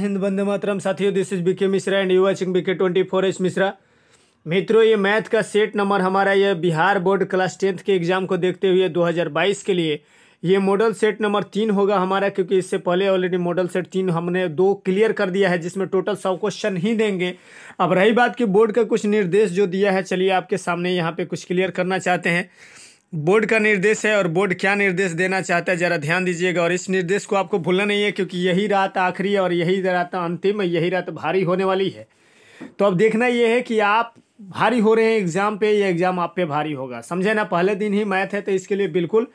हिंद बंदे मातरम साथियों this is BK Mishra and you watching BK twenty four S Mishra मित्रों ये मैथ का सेट नंबर हमारा यह बिहार बोर्ड क्लास टेंथ के एग्जाम को देखते हुए 2022 के लिए ये मॉडल सेट नंबर तीन होगा हमारा क्योंकि इससे पहले ऑलरेडी मॉडल सेट तीन हमने दो क्लियर कर दिया है जिसमें टोटल सौ क्वेश्चन ही देंगे अब रही बात कि बोर्ड का कुछ निर्देश जो दिया है चलिए आपके सामने यहाँ पे कुछ क्लियर करना चाहते हैं बोर्ड का निर्देश है और बोर्ड क्या निर्देश देना चाहता है ज़रा ध्यान दीजिएगा और इस निर्देश को आपको भूलना नहीं है क्योंकि यही रात आखिरी और यही रात अंतिम यही रात भारी होने वाली है तो अब देखना यह है कि आप भारी हो रहे हैं एग्ज़ाम पे या एग्ज़ाम आप पे भारी होगा समझे ना पहले दिन ही मैथ है तो इसके लिए बिल्कुल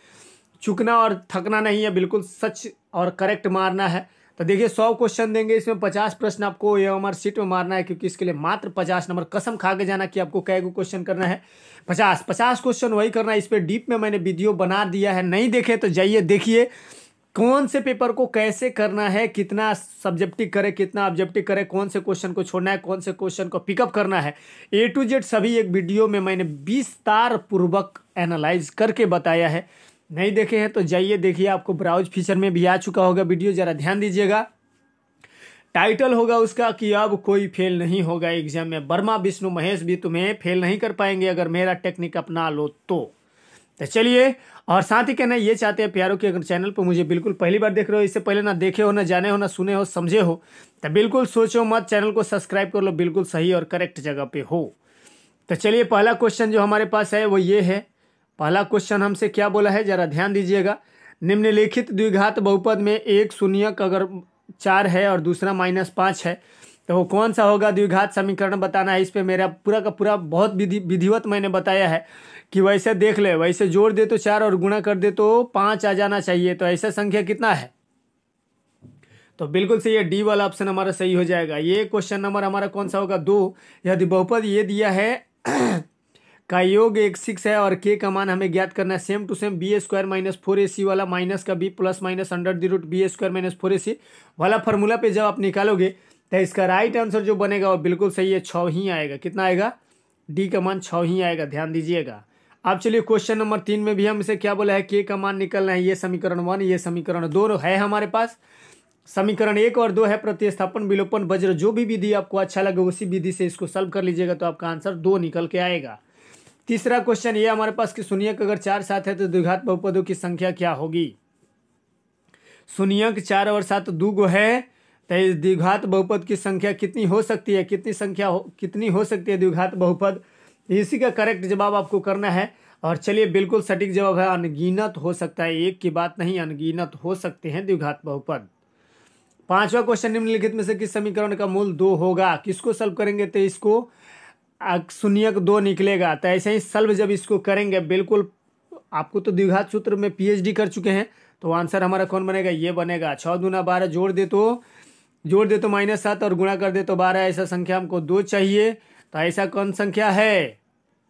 चुकना और थकना नहीं है बिल्कुल सच और करेक्ट मारना है तो देखिए सौ क्वेश्चन देंगे इसमें पचास प्रश्न आपको ये हमारे सीट में मारना है क्योंकि इसके लिए मात्र पचास नंबर कसम खा के जाना कि आपको कै को क्वेश्चन करना है पचास पचास क्वेश्चन वही करना है इस पर डीप में मैंने वीडियो बना दिया है नहीं देखे तो जाइए देखिए कौन से पेपर को कैसे करना है कितना सब्जेक्टिव करे कितना ऑब्जेक्टिव करे कौन से क्वेश्चन को छोड़ना है कौन से क्वेश्चन को पिकअप करना है ए टू जेड सभी एक वीडियो में मैंने विस्तार पूर्वक एनालाइज करके बताया है नहीं देखे हैं तो जाइए देखिए आपको ब्राउज फीचर में भी आ चुका होगा वीडियो ज़रा ध्यान दीजिएगा टाइटल होगा उसका कि अब कोई फेल नहीं होगा एग्जाम में वर्मा विष्णु महेश भी तुम्हें फेल नहीं कर पाएंगे अगर मेरा टेक्निक अपना लो तो तो चलिए और साथ ही कहना ये चाहते हैं प्यारों की अगर चैनल पर मुझे बिल्कुल पहली बार देख रहे हो इससे पहले ना देखे हो ना जाने हो ना सुने हो समझे हो तो बिल्कुल सोचो मत चैनल को सब्सक्राइब कर लो बिल्कुल सही और करेक्ट जगह पे हो तो चलिए पहला क्वेश्चन जो हमारे पास है वो ये है पहला क्वेश्चन हमसे क्या बोला है जरा ध्यान दीजिएगा निम्नलिखित द्विघात बहुपद में एक शून्य अगर चार है और दूसरा माइनस पाँच है तो वो कौन सा होगा द्विघात समीकरण बताना है इस पर मेरा पूरा का पूरा बहुत विधि विधिवत मैंने बताया है कि वैसे देख ले वैसे जोड़ दे तो चार और गुणा कर दे तो पाँच आ जाना चाहिए तो ऐसा संख्या कितना है तो बिल्कुल सही है डी वाला ऑप्शन हमारा सही हो जाएगा ये क्वेश्चन नंबर हमारा कौन सा होगा दो यदि बहुपद ये दिया है का योग एक सिक्स है और के का मान हमें ज्ञात करना है same to same B square minus four A C वाला माइनस का B plus minus under the root B square minus four A C वाला फार्मूला पे जब आप निकालोगे तो इसका राइट आंसर जो बनेगा वो बिल्कुल सही है छ ही आएगा कितना आएगा डी का मान छ ही आएगा ध्यान दीजिएगा अब चलिए क्वेश्चन नंबर तीन में भी हम इसे क्या बोला है के का मान निकलना है ये समीकरण वन ये समीकरण दो है हमारे पास समीकरण एक और दो है प्रतिस्थापन विलोपन वज्र जो भी विधि आपको अच्छा लगे उसी विधि से इसको सॉल्व कर लीजिएगा तो आपका आंसर दो निकल के आएगा तीसरा क्वेश्चन ये हमारे पास कि सुनियक अगर चार सात है तो द्विघात बहुपदों की संख्या क्या होगी सुनियक चार और सात दो गो है तो इस द्विघात बहुपद की संख्या कितनी हो सकती है कितनी संख्या हो कितनी हो सकती है द्विघात बहुपद इसी का करेक्ट जवाब आपको करना है और चलिए बिल्कुल सटीक जवाब है अनगिनत हो सकता है एक की बात नहीं अनगिनत हो सकते हैं द्विघात बहुपद पांचवा क्वेश्चन निम्नलिखित में से किस समीकरण का मूल दो होगा किसको सॉल्व करेंगे तो इसको शून्य दो निकलेगा तो ऐसे ही सल्व जब इसको करेंगे बिल्कुल आपको तो द्विघात सूत्र में पीएचडी कर चुके हैं तो आंसर हमारा कौन बनेगा ये बनेगा छः दूना बारह जोड़ दे तो जोड़ दे तो माइनस सात और गुणा कर दे तो बारह ऐसा संख्या हमको दो चाहिए तो ऐसा कौन संख्या है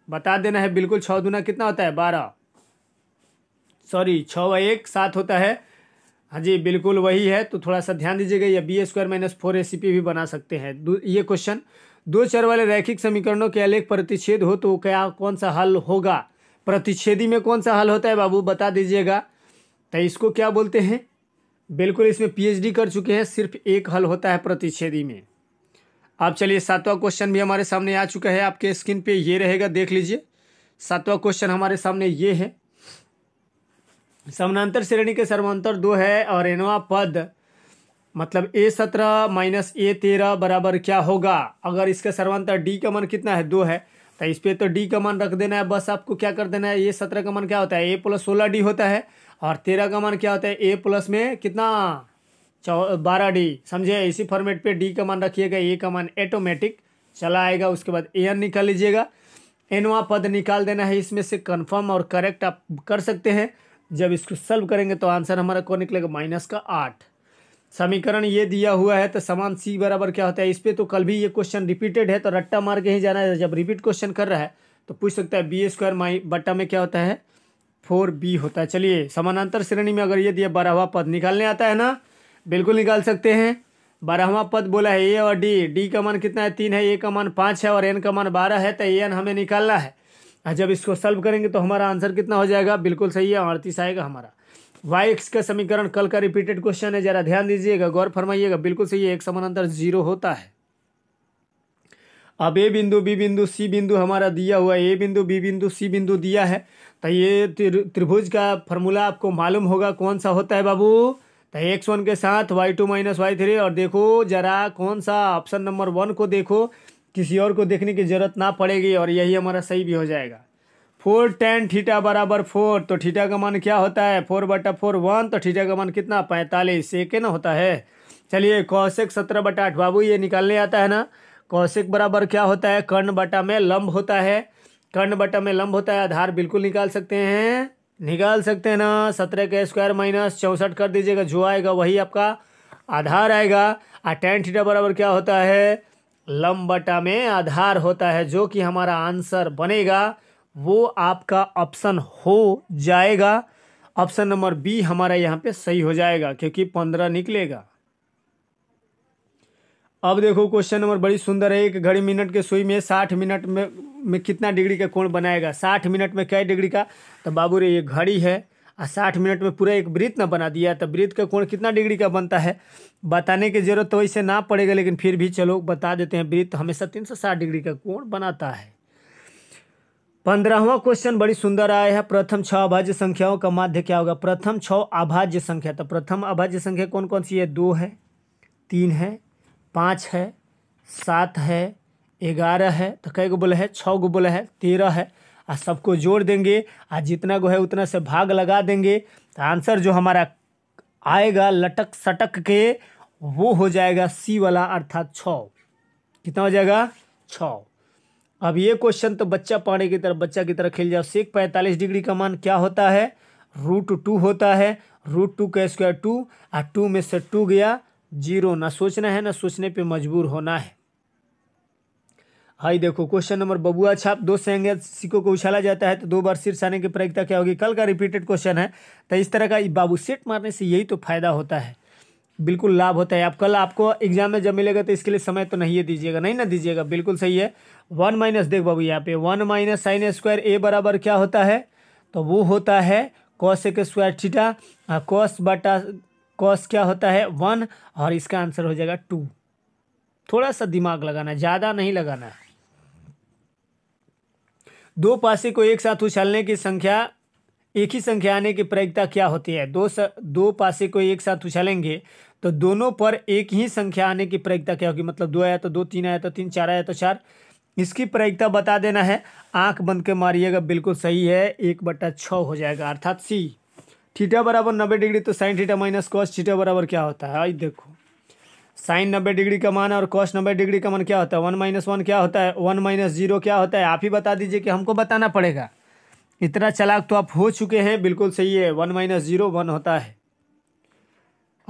बता देना है बिल्कुल छः दूना कितना होता है बारह सॉरी छः एक सात होता है हाँ जी बिल्कुल वही है तो थोड़ा सा ध्यान दीजिएगा या B square minus four A भी बना सकते हैं ये क्वेश्चन दो चर वाले रैखिक समीकरणों के अलग प्रतिच्छेद हो तो क्या कौन सा हल होगा प्रतिच्छेदी में कौन सा हल होता है बाबू बता दीजिएगा तो इसको क्या बोलते हैं बिल्कुल इसमें पीएचडी कर चुके हैं सिर्फ एक हल होता है प्रतिच्छेदी में अब चलिए सातवां क्वेश्चन भी हमारे सामने आ चुका है आपके स्क्रीन पे ये रहेगा देख लीजिए सातवां क्वेश्चन हमारे सामने ये है समानांतर श्रेणी के सर्वांतर दो है और एनवा पद मतलब ए सत्रह माइनस ए तेरह बराबर क्या होगा अगर इसका सर्वांतर डी का मान कितना है दो है तो इस पर तो डी का मान रख देना है बस आपको क्या कर देना है ये सत्रह का मान क्या होता है ए प्लस सोलह डी होता है और तेरह का मान क्या होता है ए प्लस में कितना चौ बारह डी समझे इसी फॉर्मेट पे डी का मान रखिएगा ए का मान ऑटोमेटिक चला आएगा उसके बाद ए एन निकाल लीजिएगा एनवा पद निकाल देना है इसमें से कन्फर्म और करेक्ट आप कर सकते हैं जब इसको सल्व करेंगे तो आंसर हमारा कौन निकलेगा माइनस का आठ समीकरण ये दिया हुआ है तो समान सी बराबर क्या होता है इस पर तो कल भी ये क्वेश्चन रिपीटेड है तो रट्टा मार के ही जाना है जब रिपीट क्वेश्चन कर रहा है तो पूछ सकता है बी स्क्वायर माई बट्टा में क्या होता है फोर बी होता है चलिए समानांतर श्रेणी में अगर ये दिया बारहवा पद निकालने आता है ना बिल्कुल निकाल सकते हैं बारहवा पद बोला है ए और डी डी का मान कितना है तीन है ए का मान पाँच है और एन का मान बारह है तो ए एन हमें निकालना है जब इसको सॉल्व करेंगे तो हमारा आंसर कितना हो जाएगा बिल्कुल सही है अड़तीस आएगा हमारा वाई एक्स का समीकरण कल का रिपीटेड क्वेश्चन है जरा ध्यान दीजिएगा गौर फरमाइएगा बिल्कुल सही एक समानांतर जीरो होता है अब ए बिंदु बी बिंदु सी बिंदु हमारा दिया हुआ है ए बिंदु बी बिंदु सी बिंदु दिया है तो ये त्रिभुज का फॉर्मूला आपको मालूम होगा कौन सा होता है बाबू तो एक्स वन के साथ Y two minus Y three और देखो जरा कौन सा ऑप्शन नंबर वन को देखो किसी और को देखने की जरूरत ना पड़ेगी और यही हमारा सही भी हो जाएगा फोर टेन थीटा बराबर फोर तो थीटा का मान क्या होता है फोर बटा फोर वन तो थीटा का मान कितना पैंतालीस एक ना होता है चलिए कौशिक सत्रह बटा आठ बाबू ये निकालने आता है ना कौशिक बराबर क्या होता है कर्ण बटा में लंब होता है कर्ण बटा में लंब होता है आधार बिल्कुल निकाल सकते हैं निकाल सकते हैं ना सत्रह का स्क्वायर माइनस चौंसठ कर दीजिएगा जो आएगा वही आपका आधार आएगा और टेन थीटा बराबर क्या होता है लंब बटा में आधार होता है जो कि हमारा आंसर बनेगा वो आपका ऑप्शन हो जाएगा ऑप्शन नंबर बी हमारा यहाँ पे सही हो जाएगा क्योंकि पंद्रह निकलेगा अब देखो क्वेश्चन नंबर बड़ी सुंदर है एक घड़ी मिनट के सुई में साठ मिनट में में कितना डिग्री का कोण बनाएगा साठ मिनट में कई डिग्री का तो बाबू रे ये घड़ी है और साठ मिनट में पूरा एक वृत्त ना बना दिया तो वृत्त का कोण कितना डिग्री का बनता है बताने की जरूरत तो वैसे ना पड़ेगा लेकिन फिर भी चलो बता देते हैं वृत्त हमेशा तीन सौ साठ डिग्री का कोण बनाता है पंद्रहवा क्वेश्चन बड़ी सुंदर आया है प्रथम छह अभाज्य संख्याओं का माध्य क्या होगा प्रथम छ अभाज्य संख्या तो प्रथम अभाज्य संख्या कौन कौन सी है दो है तीन है पाँच है सात है ग्यारह है तो कई गो बोला है छः गो है तेरह है आ सबको जोड़ देंगे और जितना गो है उतना से भाग लगा देंगे तो आंसर जो हमारा आएगा लटक सटक के वो हो जाएगा सी वाला अर्थात छ कितना हो जाएगा छः अब ये क्वेश्चन तो बच्चा पाने की तरफ बच्चा की तरफ खेल जाओ सेक पैंतालीस डिग्री का मान क्या होता है रूट टू होता है रूट टू का स्क्वायर टू और टू में से टू गया जीरो ना सोचना है ना सोचने पे मजबूर होना है हाई देखो क्वेश्चन नंबर बबुआ छाप दो संज्ञा सिक्कों को उछाला जाता है तो दो बार शीर्ष आने की प्रयोगता क्या होगी कल का रिपीटेड क्वेश्चन है तो इस तरह का बाबू सेट मारने से यही तो फायदा होता है बिल्कुल लाभ होता है आप कल आपको एग्जाम में जब मिलेगा तो इसके लिए समय तो नहीं है दीजिएगा नहीं ना दीजिएगा बिल्कुल सही है वन माइनस देख बाबू यहाँ पे one minus sine square A बराबर क्या होता है तो वो होता है कॉस एक स्क्वायर थीटा कॉस बटा कॉस क्या होता है वन और इसका आंसर हो जाएगा टू थोड़ा सा दिमाग लगाना ज़्यादा नहीं लगाना दो पासे को एक साथ उछालने की संख्या एक ही संख्या आने की प्रयोगता क्या होती है दो स, दो पासे को एक साथ उछालेंगे तो दोनों पर एक ही संख्या आने की प्रयोगता क्या होगी मतलब दो आया तो दो तीन आया तो तीन चार आया तो चार इसकी प्रयोगता बता देना है आंख बंद के मारिएगा बिल्कुल सही है एक बट्टा छः हो जाएगा अर्थात सी थीटा बराबर नब्बे डिग्री तो sine theta minus cos theta बराबर क्या होता है आई देखो साइन नब्बे डिग्री का मान और कॉस नब्बे डिग्री का मान क्या होता है वन माइनस वन क्या होता है वन माइनस जीरो क्या होता है आप ही बता दीजिए कि हमको बताना पड़ेगा इतना चलाक तो आप हो चुके हैं बिल्कुल सही है वन माइनस जीरो वन होता है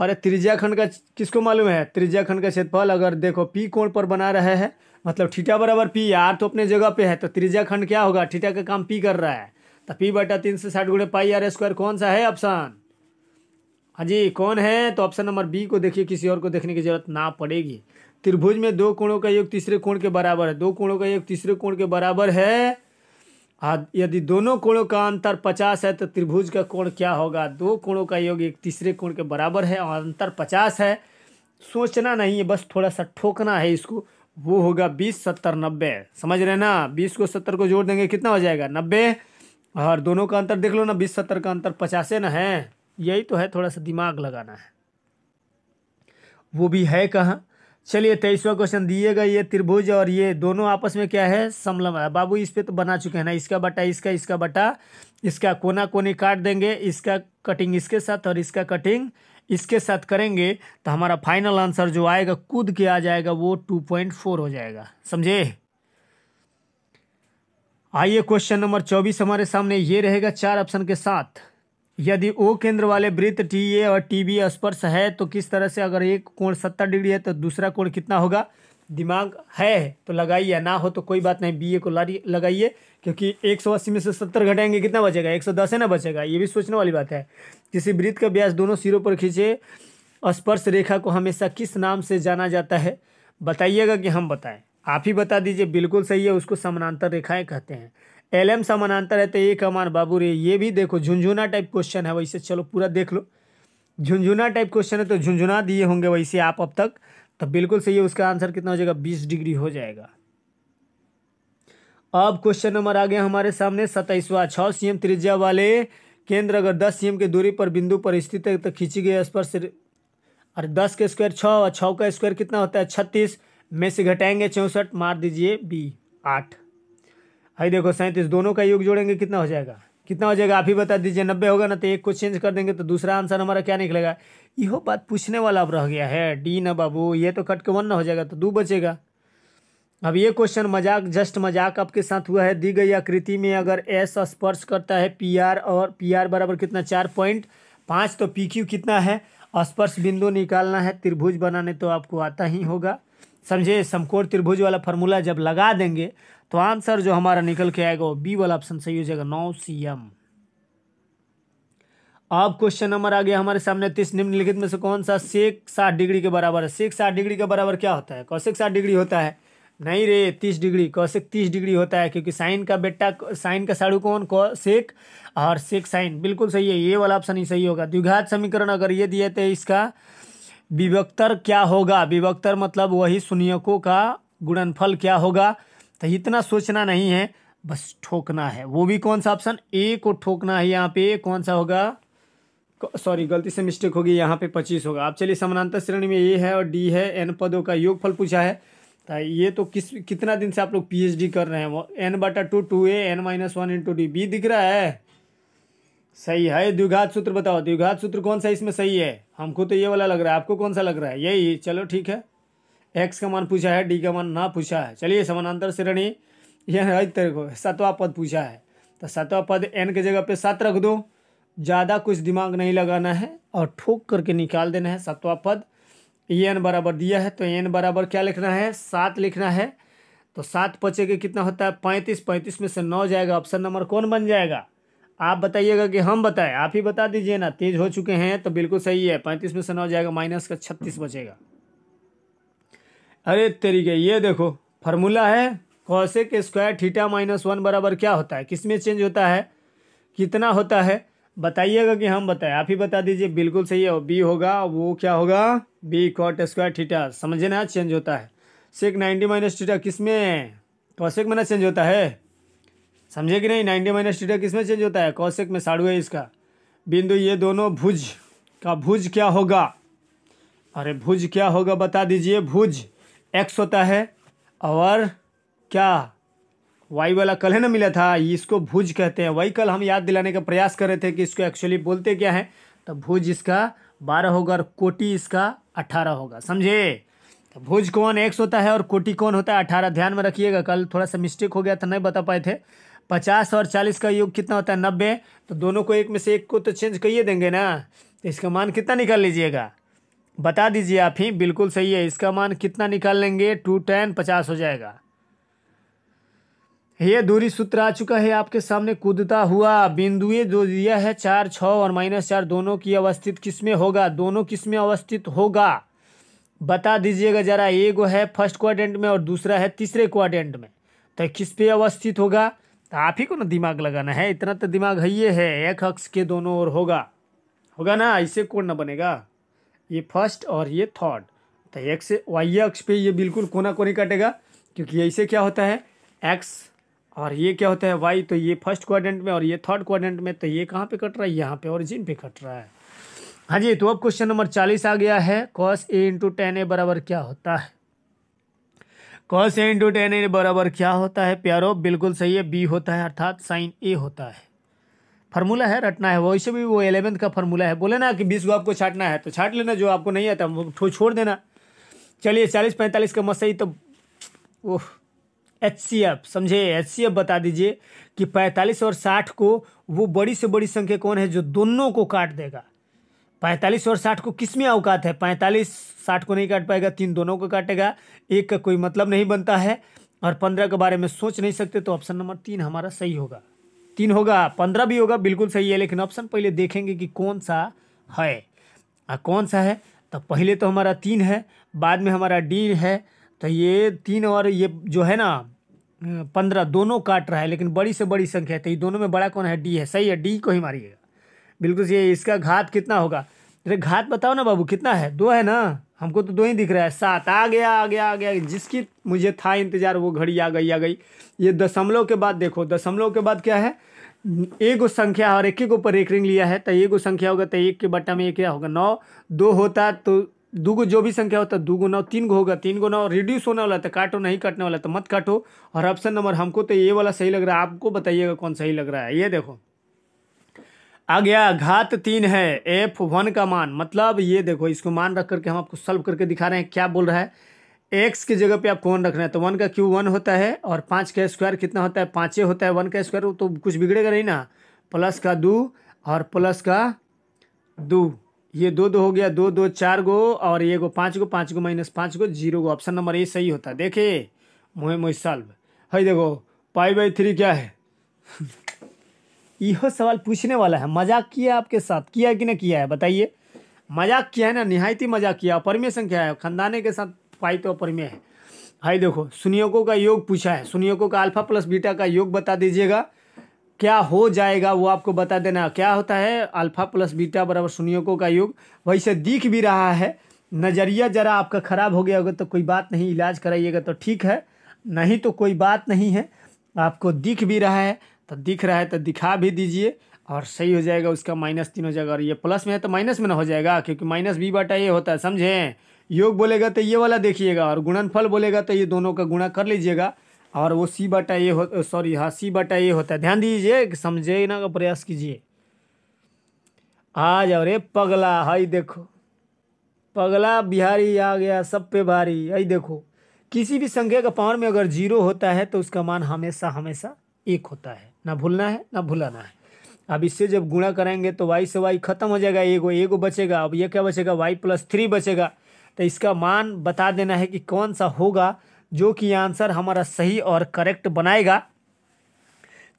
और त्रिज्याखंड खंड का किसको मालूम है त्रिज्याखंड खंड का क्षेत्रफल अगर देखो पी कोण पर बना रहे हैं मतलब ठीठा बराबर पी आर तो अपने जगह पे है तो त्रिज्याखंड खंड क्या होगा ठीठा का काम पी कर रहा है तो पी बटा तीन से साठ गुणे पाई आर स्क्वायर कौन सा है ऑप्शन हाँ जी कौन है तो ऑप्शन नंबर बी को देखिए किसी और को देखने की जरूरत ना पड़ेगी त्रिभुज में दो कोणों का योग तीसरे कोण के बराबर है दो कोणों का योग तीसरे कोण के बराबर है यदि दोनों कोणों का अंतर पचास है तो त्रिभुज का कोण क्या होगा दो कोणों का योग एक तीसरे कोण के बराबर है और अंतर पचास है सोचना नहीं है बस थोड़ा सा ठोकना है इसको वो होगा बीस सत्तर नब्बे समझ रहे ना बीस को सत्तर को जोड़ देंगे कितना हो जाएगा नब्बे और दोनों का अंतर देख लो ना बीस सत्तर का अंतर पचासे ना है यही तो है थोड़ा सा दिमाग लगाना है वो भी है कहाँ चलिए तेईसवा क्वेश्चन दिए गए ये त्रिभुज और ये दोनों आपस में क्या है समलम है बाबू इस पे तो बना चुके हैं ना इसका बटा इसका इसका बटा इसका कोना कोनी काट देंगे इसका कटिंग इसके साथ और इसका कटिंग इसके साथ करेंगे तो हमारा फाइनल आंसर जो आएगा कूद के आ जाएगा वो टू पॉइंट फोर हो जाएगा समझे आइए क्वेश्चन नंबर चौबीस हमारे सामने ये रहेगा चार ऑप्शन के साथ यदि ओ केंद्र वाले वृत्त टी ए और टी बी स्पर्श है तो किस तरह से अगर एक कोण सत्तर डिग्री है तो दूसरा कोण कितना होगा दिमाग है तो लगाइए ना हो तो कोई बात नहीं बी ए को लगाइए क्योंकि एक सौ अस्सी में से सत्तर घटाएंगे कितना बचेगा एक सौ दस है ना बचेगा ये भी सोचने वाली बात है किसी वृत्त का ब्यास दोनों सिरों पर खींचे स्पर्श रेखा को हमेशा किस नाम से जाना जाता है बताइएगा कि हम बताएं आप ही बता दीजिए बिल्कुल सही है उसको समानांतर रेखाएं कहते हैं एल एम समानांतर है तो एक हमार बाबू रे ये भी देखो झुंझुना टाइप क्वेश्चन है वैसे चलो पूरा देख लो झुंझुना टाइप क्वेश्चन है तो झुंझुना दिए होंगे वैसे आप अब तक तो बिल्कुल सही है उसका आंसर कितना हो जाएगा बीस डिग्री हो जाएगा अब क्वेश्चन नंबर आ गया हमारे सामने सताइसवा छः सी एम त्रिज्या वाले केंद्र अगर दस सी एम के दूरी पर बिंदु पर स्थित है तो खींची गई स्पर्श और दस के स्क्वायर छः और छः का स्क्वायर कितना होता है छत्तीस में से घटाएंगे चौंसठ मार दीजिए बी आठ भाई देखो सैंतीस दोनों का योग जोड़ेंगे कितना हो जाएगा कितना हो जाएगा आप ही बता दीजिए नब्बे होगा ना तो एक को चेंज कर देंगे तो दूसरा आंसर हमारा क्या निकलेगा यहो बात पूछने वाला अब रह गया है डी ना बाबू ये तो कट के वन ना हो जाएगा तो दो बचेगा अब ये क्वेश्चन मजाक जस्ट मजाक आपके साथ हुआ है दी गई आकृति में अगर एस स्पर्श करता है पी आर और पी आर बराबर कितना चार पॉइंट पाँच तो पी क्यू कितना है स्पर्श बिंदु निकालना है त्रिभुज बनाने तो आपको आता ही होगा समझे समकोण त्रिभुज वाला फार्मूला जब लगा देंगे तो आंसर जो हमारा निकल के आएगा वो बी वाला ऑप्शन सही हो जाएगा नौ सी एम अब क्वेश्चन नंबर आ गया हमारे सामने तीस तो निम्नलिखित में से कौन सा सेक साठ डिग्री के बराबर है सेक साठ डिग्री के बराबर क्या होता है कौशिक साठ डिग्री होता है नहीं रे तीस डिग्री कौशिक तीस डिग्री होता है क्योंकि साइन का बेटा साइन का साड़ू कौन सेक और सेक साइन बिल्कुल सही है ये वाला ऑप्शन ही सही होगा द्विघात समीकरण अगर ये दिए थे इसका विभक्तर क्या होगा विभक्तर मतलब वही सुनियकों का गुणनफल क्या होगा तो इतना सोचना नहीं है बस ठोकना है वो भी कौन सा ऑप्शन ए को ठोकना है यहाँ पे कौन सा होगा सॉरी गलती से मिस्टेक होगी यहाँ पे पच्चीस होगा आप चलिए समानांतर श्रेणी में ए है और डी है एन पदों का योगफल पूछा है तो ये तो किस कितना दिन से आप लोग पीएचडी कर रहे हैं वो एन बटा two two A N minus one into D B दिख रहा है सही है द्विघात सूत्र बताओ द्विघात सूत्र कौन सा इसमें सही है हमको तो ये वाला लग रहा है आपको कौन सा लग रहा है यही चलो ठीक है एक्स का मान पूछा है डी का मान ना पूछा है चलिए समानांतर श्रेणी यह है तेरे को सातवां पद पूछा है तो सातवा पद एन के जगह पे सात रख दो ज़्यादा कुछ दिमाग नहीं लगाना है और ठोक करके निकाल देना है सातवा पद ये एन बराबर दिया है तो एन बराबर क्या लिखना है सात लिखना है तो सात पचे के कितना होता है पैंतीस पैंतीस में से नौ जाएगा ऑप्शन नंबर कौन बन जाएगा आप बताइएगा कि हम बताएं आप ही बता दीजिए ना तेज हो चुके हैं तो बिल्कुल सही है पैंतीस में से नौ जाएगा माइनस का छत्तीस बचेगा अरे तरीके ये देखो फार्मूला है cosec square theta minus one बराबर क्या होता है किस में चेंज होता है कितना होता है बताइएगा कि हम बताएं आप ही बता दीजिए बिल्कुल सही है बी होगा वो क्या होगा बी कॉट स्क्वायर थीटा समझे ना चेंज होता है सेक नाइन्टी माइनस थीटा किस में कौशिक में ना चेंज होता है समझे कि नहीं नाइन्टी माइनस थीटा किस में चेंज होता है कौशिक में साड़ू है इसका बिंदु ये दोनों भुज का भुज क्या होगा अरे भुज क्या होगा बता दीजिए भुज एक्स होता है और क्या वाई वाला कल है ना मिला था इसको भुज कहते हैं वही कल हम याद दिलाने का प्रयास कर रहे थे कि इसको एक्चुअली बोलते क्या है तो भुज इसका बारह होगा और कोटि इसका अठारह होगा समझे तो भुज कौन एक्स होता है और कोटि कौन होता है अठारह ध्यान में रखिएगा कल थोड़ा सा मिस्टेक हो गया था नहीं बता पाए थे पचास और चालीस का योग कितना होता है नब्बे तो दोनों को एक में से एक को तो चेंज कहिए देंगे ना तो इसका मान कितना निकाल लीजिएगा बता दीजिए आप ही बिल्कुल सही है इसका मान कितना निकाल लेंगे टू टेन पचास हो जाएगा यह दूरी सूत्र आ चुका है आपके सामने कूदता हुआ बिंदुए जो दिया है चार छ और माइनस चार दोनों की अवस्थित किसमें होगा दोनों किसमें अवस्थित होगा बता दीजिएगा जरा एक है फर्स्ट क्वाड्रेंट में और दूसरा है तीसरे क्वाड्रेंट में तो किस पे अवस्थित होगा तो आप ही को ना दिमाग लगाना है इतना तो दिमाग है ये है एक अक्ष के दोनों ओर होगा होगा ना ऐसे कोण ना बनेगा ये फर्स्ट और ये थर्ड तो एक्स वाई अक्ष पे ये बिल्कुल कोना कोने कटेगा क्योंकि ऐसे क्या होता है एक्स और ये क्या होता है वाई तो ये फर्स्ट क्वाड्रेंट में और ये थर्ड क्वाड्रेंट में तो ये कहाँ पे कट रहा है यहाँ पे ओरिजिन पे कट रहा है हाँ जी तो अब क्वेश्चन नंबर चालीस आ गया है cos A into tan A बराबर क्या होता है cos A into tan A बराबर क्या होता है प्यारो बिल्कुल सही है बी होता है अर्थात साइन ए होता है फार्मूला है रटना है वैसे भी वो एलेवेंथ का फार्मूला है बोले ना कि बीस को आपको छाटना है तो छाट लेना जो आपको नहीं आता वो छोड़ देना चलिए चालीस पैंतालीस का मसई तो ओह एच सी एफ समझे एच सी एफ बता दीजिए कि पैंतालीस और साठ को वो बड़ी से बड़ी संख्या कौन है जो दोनों को काट देगा पैंतालीस और साठ को किस में अवकात है पैंतालीस साठ को नहीं काट पाएगा तीन दोनों को काटेगा एक का कोई मतलब नहीं बनता है और पंद्रह के बारे में सोच नहीं सकते तो ऑप्शन नंबर तीन हमारा सही होगा तीन होगा पंद्रह भी होगा बिल्कुल सही है लेकिन ऑप्शन पहले देखेंगे कि कौन सा है आ, कौन सा है तो पहले तो हमारा तीन है बाद में हमारा डी है तो ये तीन और ये जो है ना पंद्रह दोनों काट रहा है लेकिन बड़ी से बड़ी संख्या है तो ये दोनों में बड़ा कौन है डी है सही है डी को ही मारिएगा बिल्कुल सही इसका घात कितना होगा अरे घात बताओ ना बाबू कितना है दो है ना हमको तो दो ही दिख रहा है सात आ गया आ गया आ गया जिसकी मुझे था इंतज़ार वो घड़ी आ गई आ गई ये दशमलव के बाद देखो दशमलव के बाद क्या है एक गो संख्या और एक एक ऊपर एक रिंग लिया है तो एक गो संख्या होगा तो एक के बट्टा में एक क्या होगा नौ दो होता तो दो गो जो भी संख्या होता दो गो नौ तीन गो होगा तीन गो नौ रिड्यूस होने वाला तो काटो नहीं काटने वाला तो मत काटो और ऑप्शन नंबर हमको तो ये वाला सही लग रहा है आपको बताइएगा कौन सही लग रहा है ये देखो आ गया घात तीन है एफ वन का मान मतलब ये देखो इसको मान रख करके हम आपको सॉल्व करके दिखा रहे हैं क्या बोल रहा है एक्स की जगह पे आपको वन रखना है तो वन का क्यू वन होता है और पाँच का स्क्वायर कितना होता है पाँचे होता है वन का स्क्वायर तो कुछ बिगड़ेगा नहीं ना प्लस का दो और प्लस का दो ये दो दो हो गया दो दो चार गो और ये गो पाँच गो पाँच गो माइनस पाँच गो जीरो गो ऑप्शन नंबर ए सही होता है देखिए मोहे मोहे सॉल्व है देखो पाई बाई थ्री क्या है यह सवाल पूछने वाला है मजाक किया आपके साथ किया कि ना किया है बताइए मजाक किया है ना निहायती मजाक किया अपरिमेय क्या है खानदाने के साथ पाई तो अपरिमेय है भाई देखो सुनियोगों का योग पूछा है सुनियोगों का अल्फा प्लस बीटा का योग बता दीजिएगा क्या हो जाएगा वो आपको बता देना क्या होता है अल्फा प्लस बीटा बराबर सुनियोगों का योग वैसे दिख भी रहा है नज़रिया ज़रा आपका ख़राब हो गया होगा तो कोई बात नहीं इलाज कराइएगा तो ठीक है नहीं तो कोई बात नहीं है आपको दिख भी रहा है तो दिख रहा है तो दिखा भी दीजिए और सही हो जाएगा उसका माइनस तीन हो जाएगा और ये प्लस में है तो माइनस में ना हो जाएगा क्योंकि माइनस बी बाटा ये होता है समझें योग बोलेगा तो ये वाला देखिएगा और गुणनफल बोलेगा तो ये दोनों का गुणा कर लीजिएगा और वो सी बाटा ये हो सॉरी हाँ सी बाटा ये होता है ध्यान दीजिए समझे ना का प्रयास कीजिए आ जाओ रे पगला हाई देखो पगला बिहारी आ गया सब पे भारी हाई देखो किसी भी संख्या का पावर में अगर जीरो होता है तो उसका मान हमेशा हमेशा एक होता है ना भूलना है ना भुलाना है अब इससे जब गुणा करेंगे तो वाई से वाई खत्म हो जाएगा एगो एगो बचेगा अब ये क्या बचेगा वाई प्लस थ्री बचेगा तो इसका मान बता देना है कि कौन सा होगा जो कि आंसर हमारा सही और करेक्ट बनाएगा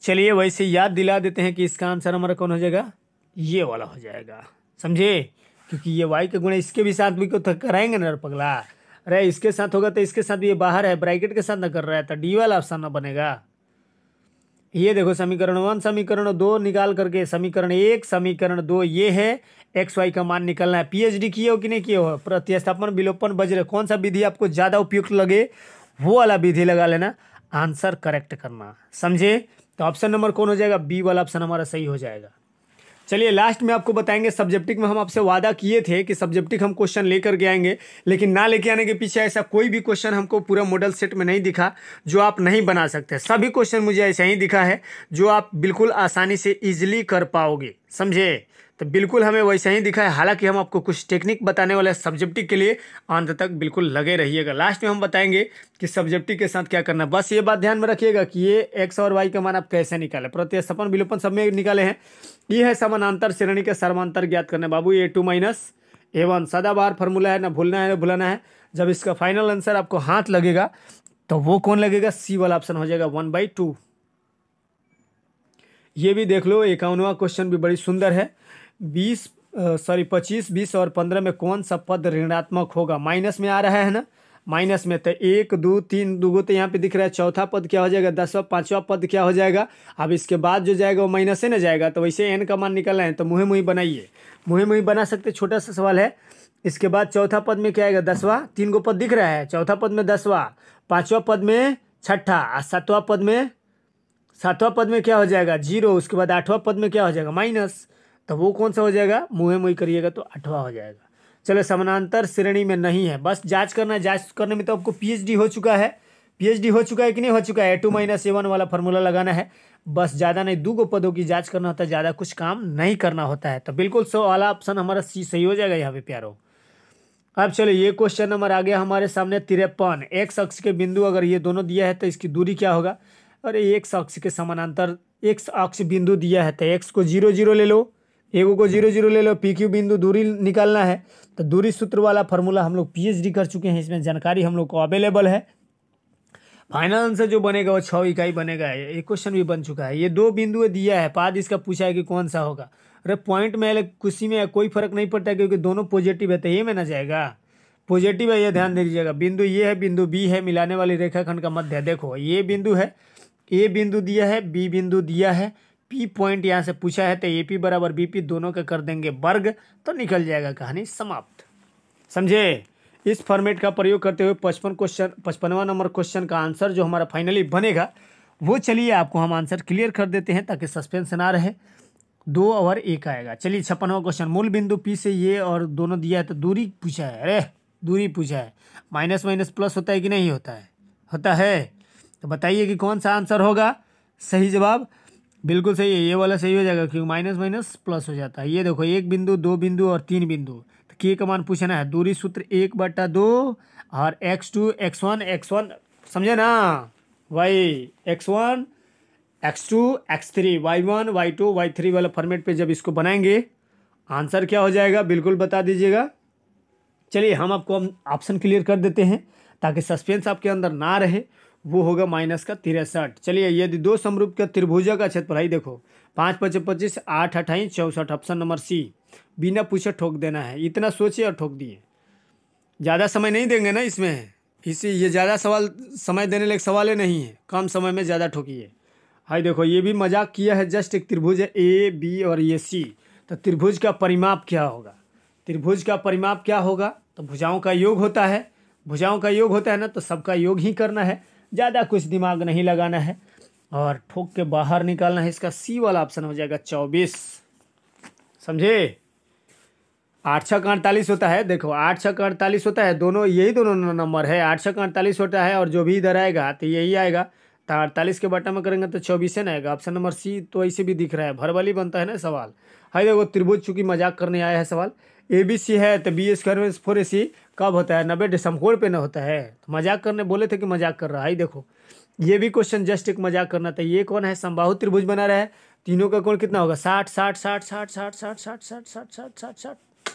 चलिए वैसे याद दिला देते हैं कि इसका आंसर हमारा कौन हो जाएगा ये वाला हो जाएगा समझे क्योंकि ये वाई के गुणा इसके भी साथ भी तो कराएंगे ना पगला अरे इसके साथ होगा तो इसके साथ भी ये बाहर है ब्रैकेट के साथ ना कर रहा है तो डी वाला ऑप्शन ना बनेगा ये देखो समीकरण वन समीकरण दो निकाल करके समीकरण एक समीकरण दो ये है एक्स वाई का मान निकलना है पीएचडी किए हो कि नहीं किए हो प्रतिस्थापन विलोपन बज्र कौन सा विधि आपको ज़्यादा उपयुक्त लगे वो वाला विधि लगा लेना आंसर करेक्ट करना समझे तो ऑप्शन नंबर कौन हो जाएगा बी वाला ऑप्शन हमारा सही हो जाएगा चलिए लास्ट में आपको बताएंगे सब्जेक्टिक में हम आपसे वादा किए थे कि सब्जेक्टिक हम क्वेश्चन लेकर के आएंगे लेकिन ना लेके आने के पीछे ऐसा कोई भी क्वेश्चन हमको पूरा मॉडल सेट में नहीं दिखा जो आप नहीं बना सकते सभी क्वेश्चन मुझे ऐसा ही दिखा है जो आप बिल्कुल आसानी से ईजिली कर पाओगे समझे तो बिल्कुल हमें वैसा ही दिखा है हालांकि हम आपको कुछ टेक्निक बताने वाले हैं सब्जेक्टिव के लिए अंत तक बिल्कुल लगे रहिएगा लास्ट में हम बताएंगे कि सब्जेक्टिव के साथ क्या करना बस ये बात ध्यान में रखिएगा कि ये एक्स और वाई का मान आप कैसे निकाले प्रत्यस्थपन विलोपन सब में निकाले हैं ये है समानांतर श्रेणी के सर्वांतर ज्ञात करना बाबू A two minus A one सदाबार फार्मूला है ना भूलना है ना भूलाना है जब इसका फाइनल आंसर आपको हाथ लगेगा तो वो कौन लगेगा सी वाला ऑप्शन हो जाएगा वन बाई टू ये भी देख लो इक्यावनवा क्वेश्चन भी बड़ी सुंदर है बीस सॉरी पच्चीस बीस और पंद्रह में कौन सा पद ऋणात्मक होगा माइनस में आ रहा है ना माइनस में तो एक दो तीन दो तो यहाँ पे दिख रहा है चौथा पद क्या हो जाएगा दसवा पांचवा पद क्या हो जाएगा अब इसके बाद जो जाएगा वो माइनस से ना जाएगा तो वैसे एन का मान निकल रहे हैं तो मुँह मुँह बनाइए मुँह मुही बना सकते छोटा सा सवाल है इसके बाद चौथा पद में क्या आएगा दसवा तीन गो पद दिख रहा है चौथा पद में दसवा पाँचवा पद में छठा और सातवा पद में सातवा पद में क्या हो जाएगा जीरो उसके बाद आठवां पद में क्या हो जाएगा माइनस तो वो कौन सा हो जाएगा मुँह मुँह करिएगा तो आठवा हो जाएगा चलो समानांतर श्रेणी में नहीं है बस जांच करना जांच करने में तो आपको पीएचडी हो चुका है पीएचडी हो चुका है कि नहीं हो चुका है टू माइनस सेवन वाला फार्मूला लगाना है बस ज़्यादा नहीं दो गो पदों की जांच करना होता है ज़्यादा कुछ काम नहीं करना होता है तो बिल्कुल सो वाला ऑप्शन हमारा सी सही हो जाएगा यहाँ पे प्यारो अब चलो ये क्वेश्चन नंबर आ गया हमारे सामने तिरपन एक शख्स के बिंदु अगर ये दोनों दिया है तो इसकी दूरी क्या होगा अरे एक शख्स के समानांतर एक अक्ष बिंदु दिया है तो एक्स को जीरो जीरो ले लो एगो को जीरो जीरो ले लो पी क्यू बिंदु दूरी निकालना है तो दूरी सूत्र वाला फार्मूला हम लोग डी कर चुके हैं इसमें जानकारी हम लोग को अवेलेबल है फाइनल आंसर जो बनेगा वो छः इकाई बनेगा एक क्वेश्चन भी बन चुका है ये दो बिंदु दिया है पाद इसका पूछा है कि कौन सा होगा अरे पॉइंट में कुर्सी में कोई फर्क नहीं पड़ता क्योंकि दोनों पॉजिटिव है तो ये में ना जाएगा पॉजिटिव है ये ध्यान दे दीजिएगा बिंदु ये है बिंदु बी है मिलाने वाली रेखाखंड का मध्य देखो ये बिंदु है ए बिंदु दिया है बी बिंदु दिया है पी पॉइंट यहाँ से पूछा है तो ए पी बराबर बी पी दोनों का कर देंगे वर्ग तो निकल जाएगा कहानी समाप्त समझे इस फॉर्मेट का प्रयोग करते हुए पचपन क्वेश्चन पचपनवा नंबर क्वेश्चन का आंसर जो हमारा फाइनली बनेगा वो चलिए आपको हम आंसर क्लियर कर देते हैं ताकि सस्पेंस ना रहे दो और एक आएगा चलिए छप्पनवा क्वेश्चन मूल बिंदु पी से ये और दोनों दिया है तो दूरी पूछा है अरे दूरी पूछा है माइनस माइनस प्लस होता है कि नहीं होता है होता है तो बताइए कि कौन सा आंसर होगा सही जवाब बिल्कुल सही है ये वाला सही हो जाएगा क्योंकि माइनस माइनस प्लस हो जाता है ये देखो एक बिंदु दो बिंदु और तीन बिंदु तो के का मान पूछना है दूरी सूत्र एक बटा दो और X two X one X one समझे ना Y X one X two X three Y one Y two Y three वाला फॉर्मेट पे जब इसको बनाएंगे आंसर क्या हो जाएगा बिल्कुल बता दीजिएगा चलिए हम आपको ऑप्शन क्लियर कर देते हैं ताकि सस्पेंस आपके अंदर ना रहे वो होगा माइनस का तिरसठ चलिए यदि दो समरूप का त्रिभुजा का क्षेत्र है देखो पाँच पच्चीस पच्चीस आठ अट्ठाईस चौसठ ऑप्शन नंबर सी बिना पूछे ठोक देना है इतना सोचिए और ठोक दिए ज़्यादा समय नहीं देंगे ना इसमें इसी ये ज़्यादा सवाल समय देने लायक सवाल ही नहीं है कम समय में ज़्यादा ठोकिए हाई देखो ये भी मजाक किया है जस्ट एक त्रिभुज है ए बी और ये सी तो त्रिभुज का परिमाप क्या होगा त्रिभुज का परिमाप क्या होगा तो भुजाओं का योग होता है भुजाओं का योग होता है ना तो सबका योग ही करना है ज़्यादा कुछ दिमाग नहीं लगाना है और ठोक के बाहर निकालना है इसका सी वाला ऑप्शन हो जाएगा चौबीस समझे आठ छः अड़तालीस होता है देखो आठ छः अड़तालीस होता है दोनों यही दोनों नंबर है आठ छः अड़तालीस होता है और जो भी इधर आएगा तो यही आएगा तो अड़तालीस के बटन में करेंगे तो चौबीस ना आएगा ऑप्शन नंबर सी तो ऐसे भी दिख रहा है भरवाली बनता है ना सवाल हाई देखो त्रिभुज चूंकि मजाक करने आया है सवाल ए बी सी है तो B square four A C कब होता है नब्बे दशमकोण पे ना होता है तो मजाक करने बोले थे कि मजाक कर रहा है देखो ये भी क्वेश्चन जस्ट एक मजाक करना था ये कौन है समबाहु त्रिभुज बना रहा है तीनों का कोण कितना होगा साठ साठ साठ साठ साठ साठ साठ साठ साठ साठ साठ साठ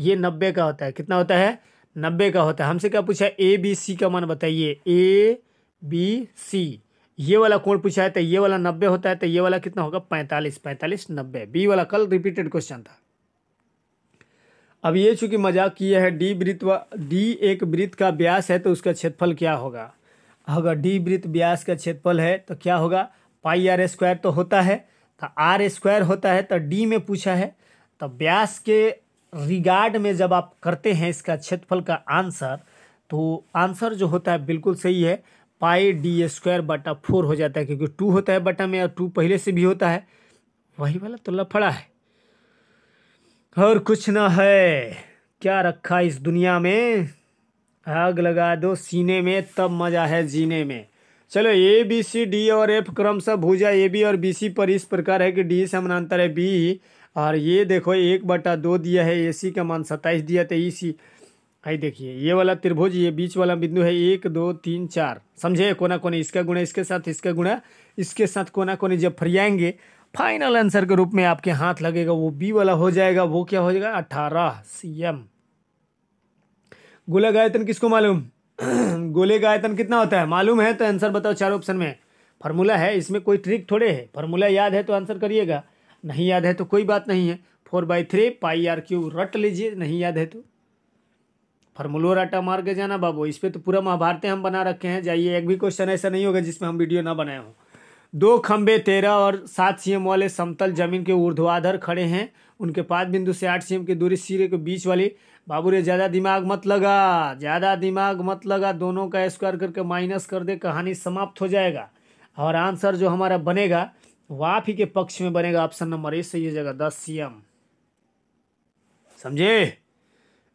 ये नब्बे का होता है कितना होता है नब्बे का होता है हमसे क्या पूछा ए बी सी का मान बताइए ए बी सी ये वाला कौन पूछा है तो ये वाला नब्बे होता है तो ये वाला कितना होगा पैंतालीस पैंतालीस नब्बे बी वाला कल रिपीटेड क्वेश्चन था अब ये चूँकि मजाक किया है डी वृत्त व डी एक वृत्त का व्यास है तो उसका क्षेत्रफल क्या होगा अगर डी वृत्त व्यास का क्षेत्रफल है तो क्या होगा पाई आर स्क्वायर तो होता है तो आर स्क्वायर होता है तो डी में पूछा है तो व्यास के रिगार्ड में जब आप करते हैं इसका क्षेत्रफल का आंसर तो आंसर जो होता है बिल्कुल सही है पाई डी स्क्वायर बटा फोर हो जाता है क्योंकि टू होता है बटा में और टू पहले से भी होता है वही वाला तो लफड़ा है और कुछ ना है क्या रखा इस दुनिया में आग लगा दो सीने में तब मज़ा है जीने में चलो ए बी सी डी और एफ सब भूजा ए बी और बी सी पर इस प्रकार है कि डी समानांतर है बी और ये देखो एक बटा दो दिया है ए सी का मान सत्ताईस दिया था ई सी आई देखिए ये वाला त्रिभुज ये बीच वाला बिंदु है एक दो तीन चार समझे कोना कोने इसका गुणा इसके साथ इसका गुणा इसके साथ कोना कोने जब फरियाएंगे फाइनल आंसर के रूप में आपके हाथ लगेगा वो बी वाला हो जाएगा वो क्या हो जाएगा अठारह सी एम गोले गायतन किसको मालूम गोले गायतन कितना होता है मालूम है तो आंसर बताओ चार ऑप्शन में फार्मूला है इसमें कोई ट्रिक थोड़े है फार्मूला याद है तो आंसर करिएगा नहीं याद है तो कोई बात नहीं है four by three pi R cube रट लीजिए नहीं याद है तो फार्मूलो राटा मार के जाना बाबू इस पर तो पूरा महाभारतें हम बना रखे हैं जाइए एक भी क्वेश्चन ऐसा नहीं होगा जिसमें हम वीडियो ना बनाए हों दो खम्भे तेरह और सात सीएम वाले समतल जमीन के ऊर्ध्वाधर खड़े हैं उनके पाँच बिंदु से आठ सीएम की दूरी सिरे के बीच वाली बाबू रे ज़्यादा दिमाग मत लगा ज़्यादा दिमाग मत लगा दोनों का स्क्वायर करके माइनस कर दे कहानी समाप्त हो जाएगा और आंसर जो हमारा बनेगा वाफ ही के पक्ष में बनेगा ऑप्शन नंबर ए सही हो जाएगा दस एम समझे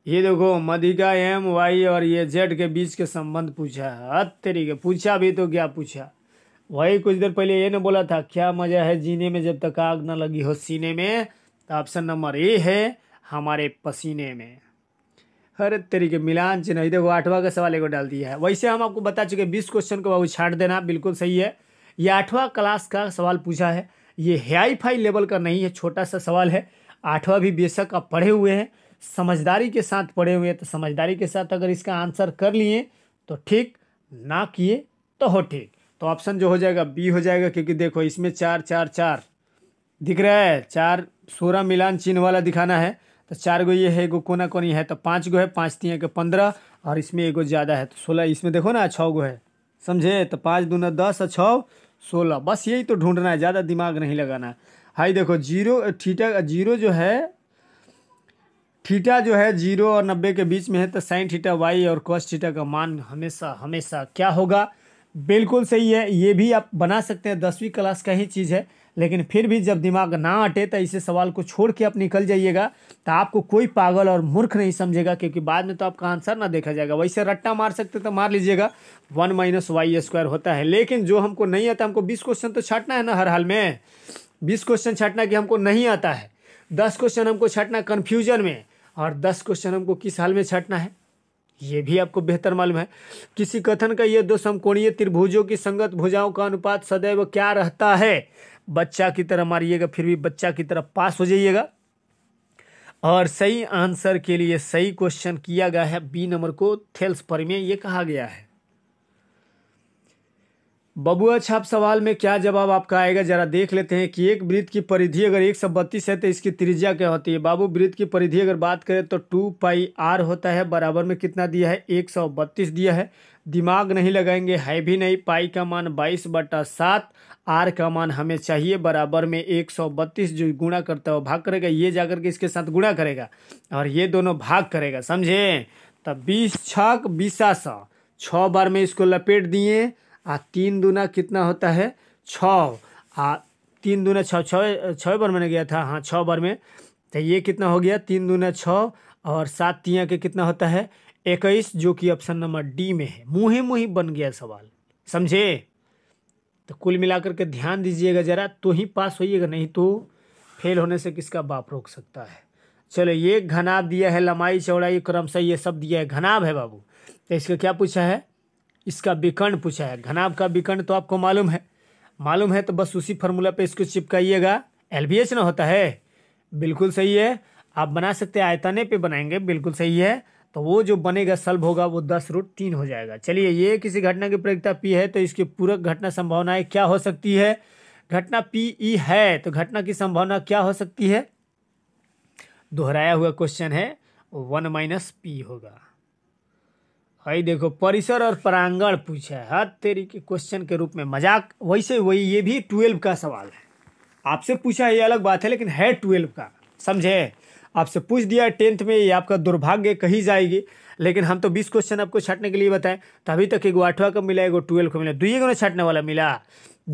ये देखो मधिका एम वाई और ये जेड के बीच के संबंध पूछा है तेरी के पूछा भी तो क्या पूछा वही कुछ देर पहले ये ने बोला था क्या मज़ा है जीने में जब तक आग ना लगी हो सीने में तो ऑप्शन नंबर ए है हमारे पसीने में हर तरीके मिलान चिन्ह देखो आठवां का सवाल एक डाल दिया है वैसे हम आपको बता चुके बीस क्वेश्चन को बाबू छाट देना बिल्कुल सही है ये आठवां क्लास का सवाल पूछा है ये हाई फाई लेवल का नहीं है छोटा सा सवाल है आठवां भी बेशक आप पढ़े हुए हैं समझदारी के साथ पढ़े हुए हैं तो समझदारी के साथ अगर इसका आंसर कर लिए तो ठीक ना किए तो हो ठीक तो ऑप्शन जो हो जाएगा बी हो जाएगा क्योंकि देखो इसमें चार चार चार दिख रहा है चार सोलह मिलान चिन्ह वाला दिखाना है तो चार गो ये है एगो कोना कोनी है तो पाँच गो है पाँच तीन के पंद्रह और इसमें एगो ज़्यादा है तो सोलह इसमें देखो ना छः गो है समझे तो पाँच दूना दस और छः सोलह बस यही तो ढूंढना है ज़्यादा दिमाग नहीं लगाना हाई देखो जीरो ठीटा जीरो जो है ठीटा जो है जीरो और नब्बे के बीच में है तो साइन ठीटा वाई और कॉस ठीटा का मान हमेशा हमेशा क्या होगा बिल्कुल सही है ये भी आप बना सकते हैं दसवीं क्लास का ही चीज़ है लेकिन फिर भी जब दिमाग ना आटे तो इसे सवाल को छोड़ के आप निकल जाइएगा तो आपको कोई पागल और मूर्ख नहीं समझेगा क्योंकि बाद में तो आपका आंसर ना देखा जाएगा वैसे रट्टा मार सकते तो मार लीजिएगा वन माइनस वाई स्क्वायर होता है लेकिन जो हमको नहीं आता हमको बीस क्वेश्चन तो छाटना है ना हर हाल में बीस क्वेश्चन छाटना कि हमको नहीं आता है दस क्वेश्चन हमको छाटना कन्फ्यूजन में और दस क्वेश्चन हमको किस हाल में छाटना है ये भी आपको बेहतर मालूम है किसी कथन का ये दो समकोणीय त्रिभुजों की संगत भुजाओं का अनुपात सदैव क्या रहता है बच्चा की तरह मारिएगा फिर भी बच्चा की तरह पास हो जाइएगा और सही आंसर के लिए सही क्वेश्चन किया गया है बी नंबर को थेल्स पर में ये कहा गया है बबुआ छाप सवाल में क्या जवाब आपका आएगा जरा देख लेते हैं कि एक वृत्त की परिधि अगर एक सौ बत्तीस है तो इसकी त्रिज्या क्या होती है बाबू वृत्त की परिधि अगर बात करें तो टू पाई आर होता है बराबर में कितना दिया है एक सौ बत्तीस दिया है दिमाग नहीं लगाएंगे है भी नहीं पाई का मान बाईस बटा सात आर का मान हमें चाहिए बराबर में एक सौ बत्तीस जो गुणा करता है भाग करेगा ये जाकर के इसके साथ गुणा करेगा और ये दोनों भाग करेगा समझे तब बीस छक बीसा सौ छः बार में इसको लपेट दिए आ तीन दूना कितना होता है छ आ तीन दूना छः छः छः बार मैंने गया था हाँ छः बार में तो ये कितना हो गया तीन दूना छः और सात तिया के कितना होता है इक्कीस जो कि ऑप्शन नंबर डी में है मुँह मुँह बन गया सवाल समझे तो कुल मिलाकर के ध्यान दीजिएगा ज़रा तो ही पास होइएगा नहीं तो फेल होने से किसका बाप रोक सकता है चलो ये घनाब दिया है लंबाई चौड़ाई क्रमशः ये सब दिया है घनाब है बाबू तो इसका क्या पूछा है इसका विकर्ण पूछा है घनाभ का विकर्ण तो आपको मालूम है मालूम है तो बस उसी फॉर्मूला पे इसको चिपकाइएगा एल बी एच ना होता है बिल्कुल सही है आप बना सकते हैं आयताने पे बनाएंगे बिल्कुल सही है तो वो जो बनेगा सल्व होगा वो दस रूट तीन हो जाएगा चलिए ये किसी घटना की प्रयोगता पी है तो इसकी पूरक घटना संभावनाएं क्या हो सकती है घटना पी ई e है तो घटना की संभावना क्या हो सकती है दोहराया हुआ क्वेश्चन है वन माइनस पी होगा भाई देखो परिसर और प्रांगण पूछा है हर तेरी के क्वेश्चन के रूप में मजाक वैसे वही ये भी ट्वेल्व का सवाल है आपसे पूछा ये अलग बात है लेकिन है ट्वेल्व का समझे आपसे पूछ दिया टेंथ में ये आपका दुर्भाग्य कही जाएगी लेकिन हम तो बीस क्वेश्चन आपको छाटने के लिए बताएं तो अभी तक एगो आठवा का मिला गो ट्वेल्व का मिला दो को छाटने वाला मिला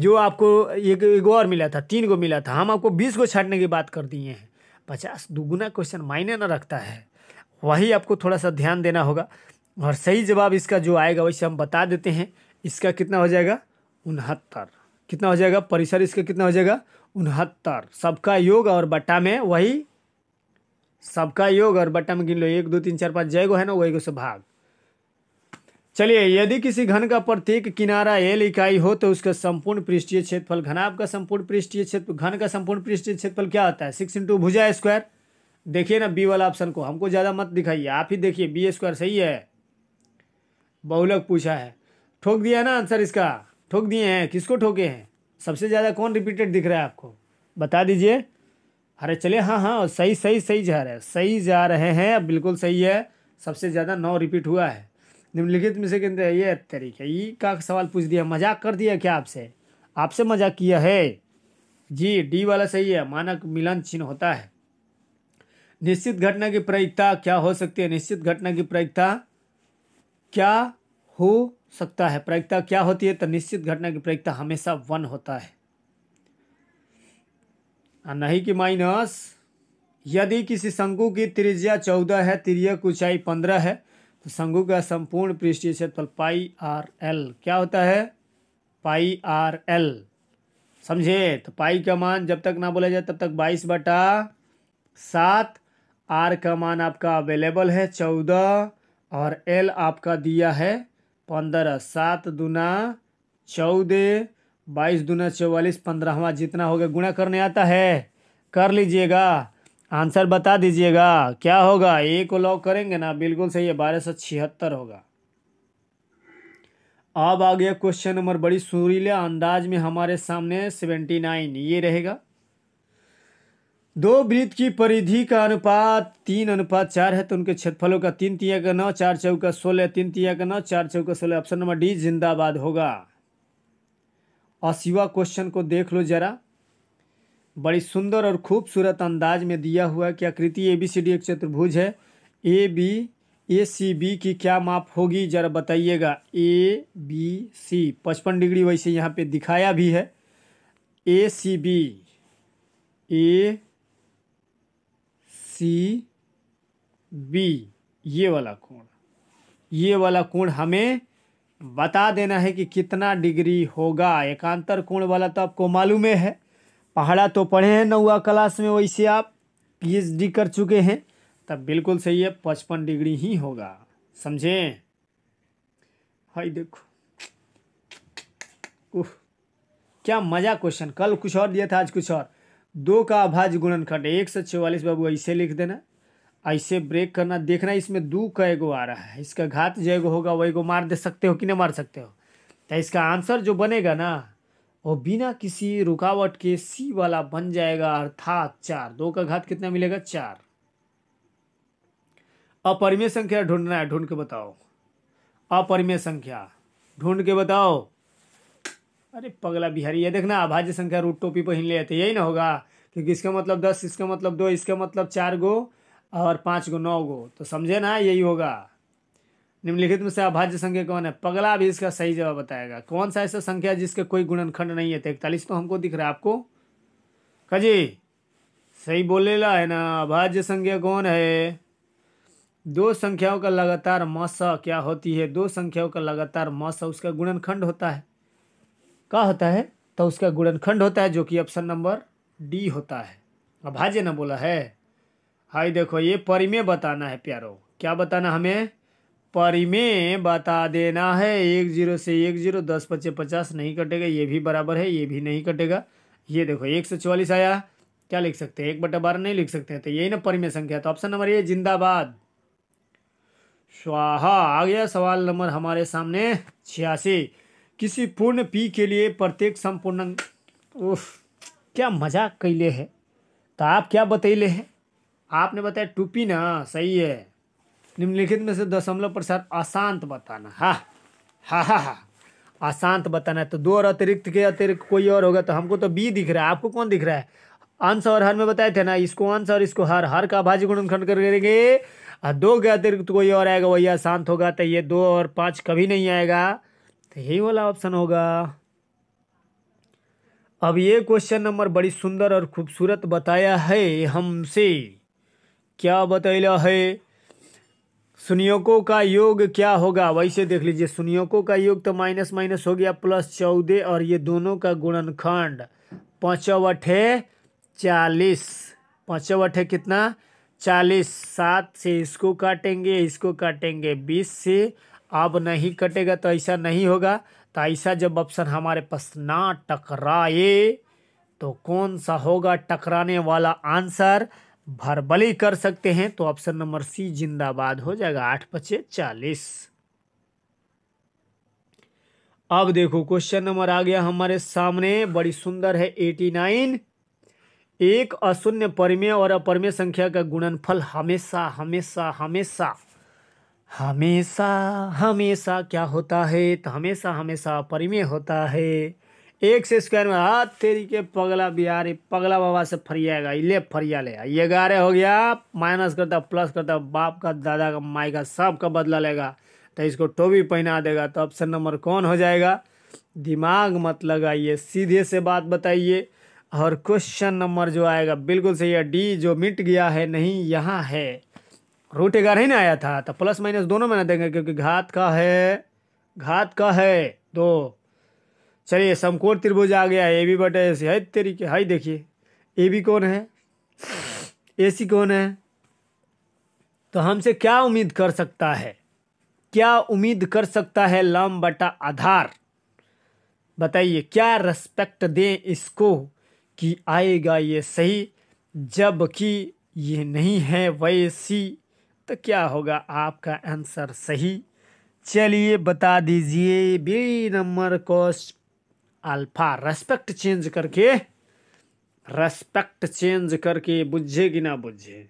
जो आपको एक एगो और मिला था तीन को मिला था हम आपको बीस को छाटने की बात कर दिए हैं पचास दुगुना क्वेश्चन मायने ना रखता है वही आपको थोड़ा सा ध्यान देना होगा और सही जवाब इसका जो आएगा वैसे हम बता देते हैं इसका कितना हो जाएगा उनहत्तर कितना हो जाएगा परिसर इसका कितना हो जाएगा उनहत्तर सबका योग और बट्टा में वही सबका योग और बट्टा में गिन लो एक दो तीन चार पाँच जय है ना वही से भाग चलिए यदि किसी घन का प्रत्येक किनारा एल इकाई हो तो उसका संपूर्ण पृष्ठीय क्षेत्रफल घनाभ का संपूर्ण पृष्ठीय क्षेत्र घन का संपूर्ण पृष्ठीय क्षेत्रफल क्या होता है सिक्स इंटू भुजा स्क्वायर देखिए ना बी वाला ऑप्शन को हमको ज़्यादा मत दिखाइए आप ही देखिए बी स्क्वायर सही है बहुलक पूछा है ठोक दिया ना आंसर इसका ठोक दिए हैं किसको ठोके हैं सबसे ज़्यादा कौन रिपीटेड दिख रहा है आपको बता दीजिए अरे चले हाँ हाँ सही सही सही जा रहा है सही जा रहे हैं अब बिल्कुल सही है सबसे ज़्यादा नौ रिपीट हुआ है निम्नलिखित में से कहते हैं ये तरीके ये का सवाल पूछ दिया मजाक कर दिया क्या आपसे आपसे मजाक किया है जी डी वाला सही है मानक मिलन चिन्ह होता है निश्चित घटना की प्रायिकता क्या हो सकती है निश्चित घटना की प्रायिकता क्या हो सकता है प्रायिकता क्या होती है तो निश्चित घटना की प्रायिकता हमेशा वन होता है नहीं कि माइनस यदि किसी शंकु की त्रिज्या चौदह है तिरक ऊंचाई पंद्रह है तो शंकु का संपूर्ण पृष्ठीय क्षेत्रफल पाई आर एल क्या होता है पाई आर एल समझे तो पाई का मान जब तक ना बोला जाए तब तक बाईस बटा सात आर का मान आपका अवेलेबल है चौदह और एल आपका दिया है पंद्रह सात दूना चौदह बाईस दुना चौवालीस पंद्रहवा जितना हो गया गुणा करने आता है कर लीजिएगा आंसर बता दीजिएगा क्या होगा ए को लॉक करेंगे ना बिल्कुल सही है बारह सौ छिहत्तर होगा अब आ गया क्वेश्चन नंबर बड़ी सुरीले अंदाज में हमारे सामने सेवेंटी नाइन ये रहेगा दो वृत्त की परिधि का अनुपात तीन अनुपात चार है तो उनके क्षेत्रफलों का तीन तिया का नौ चार चौका सोलह तीन तिया का नौ चार चौका सोलह ऑप्शन नंबर डी जिंदाबाद होगा अस्सीवा क्वेश्चन को देख लो जरा बड़ी सुंदर और खूबसूरत अंदाज में दिया हुआ कि आकृति ए बी सी डी एक चतुर्भुज है A B A C B की क्या माप होगी जरा बताइएगा ए बी सी पचपन डिग्री वैसे यहाँ पे दिखाया भी है ए सी बी ए सी बी ये वाला कोण ये वाला कोण हमें बता देना है कि कितना डिग्री होगा एकांतर कोण वाला तो आपको मालूम है पहाड़ा तो पढ़े हैं नौवा क्लास में वैसे आप पीएचडी कर चुके हैं तब बिल्कुल सही है पचपन डिग्री ही होगा समझे हाई देखो उह क्या मज़ा क्वेश्चन कल कुछ और दिया था आज कुछ और दो का अभाज्य गुणनखंड एक सौ चौवालीस बाबू ऐसे लिख देना ऐसे ब्रेक करना देखना इसमें दो का एगो आ रहा है इसका घात जो एगो होगा वो एगो मार दे सकते हो कि नहीं मार सकते हो तो इसका आंसर जो बनेगा ना वो बिना किसी रुकावट के सी वाला बन जाएगा अर्थात चार दो का घात कितना मिलेगा चार अपरिमेय संख्या ढूंढना है ढूंढ के बताओ अपरिमेय संख्या ढूंढ के बताओ अरे पगला बिहारी ये देखना अभाज्य संख्या रूट टोपी पहन ले थे यही ना होगा क्योंकि इसका मतलब दस इसका मतलब दो इसका मतलब चार गो और पाँच गो नौ गो तो समझे ना यही होगा निम्नलिखित में से अभाज्य संख्या कौन है पगला भी इसका सही जवाब बताएगा कौन सा ऐसा संख्या है जिसके कोई गुणनखंड नहीं है तो इकतालीस तो हमको दिख रहा है आपको कजी सही बोले ला है ना अभाज्य संख्या कौन है दो संख्याओं का लगातार मस क्या होती है दो संख्याओं का लगातार मस उसका गुणनखंड होता है का होता है तो उसका गुणनखंड होता है जो कि ऑप्शन नंबर डी होता है अभाज्य ने बोला है हाई देखो ये परिमेय बताना है प्यारो क्या बताना हमें परिमेय बता देना है एक जीरो से एक जीरो दस पच्चे पचास नहीं कटेगा ये भी बराबर है ये भी नहीं कटेगा ये देखो एक सौ चौवालीस आया क्या लिख सकते हैं एक बटा बारह नहीं लिख सकते तो यही ना परिमेय संख्या तो ऑप्शन नंबर ये जिंदाबाद स्वाहा आ गया सवाल नंबर हमारे सामने छियासी किसी पूर्ण पी के लिए प्रत्येक संपूर्ण उफ क्या मजाक कैले है तो आप क्या बतैले है आपने बताया टू पी ना सही है निम्नलिखित में से दशमलव प्रसार अशांत बताना हा हा हा अशांत बताना है तो दो और अतिरिक्त के अतिरिक्त कोई और होगा तो हमको तो बी दिख रहा है आपको कौन दिख रहा है अंश और हर में बताए थे ना इसको अंश और इसको हर हर का भाजी गुण खंड करेंगे और दो के अतिरिक्त कोई और आएगा वही अशांत होगा तो ये दो और पाँच कभी नहीं आएगा तो यही वाला ऑप्शन होगा अब ये क्वेश्चन नंबर बड़ी सुंदर और खूबसूरत बताया है हमसे क्या बताया है सुनियोकों का योग क्या होगा वैसे देख लीजिए सुनियोकों का योग तो माइनस माइनस हो गया प्लस चौदह और ये दोनों का गुणनखंड पाँचों अठे चालीस पाँचों अठे कितना चालीस सात से इसको काटेंगे इसको काटेंगे बीस से अब नहीं कटेगा तो ऐसा नहीं होगा तो ऐसा जब ऑप्शन हमारे पास ना टकराए तो कौन सा होगा टकराने वाला आंसर भरबली कर सकते हैं तो ऑप्शन नंबर सी जिंदाबाद हो जाएगा आठ पचे चालीस अब देखो क्वेश्चन नंबर आ गया हमारे सामने बड़ी सुंदर है एटी नाइन एक अशून्य परिमेय और अपरमेय संख्या का गुणनफल हमेशा हमेशा हमेशा हमेशा हमेशा क्या होता है तो हमेशा हमेशा परिमेय होता है एक से स्क्वायर में हाथ तेरी के पगला बिहारी पगला बाबा से फरियाएगा ले फरिया ले ये ग्यारह हो गया माइनस करता प्लस करता बाप का दादा का माई का सब का बदला लेगा तो इसको टोपी पहना देगा तो ऑप्शन नंबर कौन हो जाएगा दिमाग मत लगाइए सीधे से बात बताइए और क्वेश्चन नंबर जो आएगा बिल्कुल सही है डी जो मिट गया है नहीं यहाँ है रूट ग्यारह ही ना आया था तो प्लस माइनस दोनों में ना देंगे क्योंकि घात का है घात का है दो चलिए समकोण त्रिभुज आ गया ए बी बटे ए सी है तरीके हाई देखिए ए बी कौन है ए सी कौन है तो हमसे क्या उम्मीद कर सकता है क्या उम्मीद कर सकता है लम बटा आधार बताइए क्या रेस्पेक्ट दें इसको कि आएगा ये सही जबकि ये नहीं है वैसी तो क्या होगा आपका आंसर सही चलिए बता दीजिए B number cos alpha respect change करके रेस्पेक्ट चेंज करके बुझे कि ना बुझे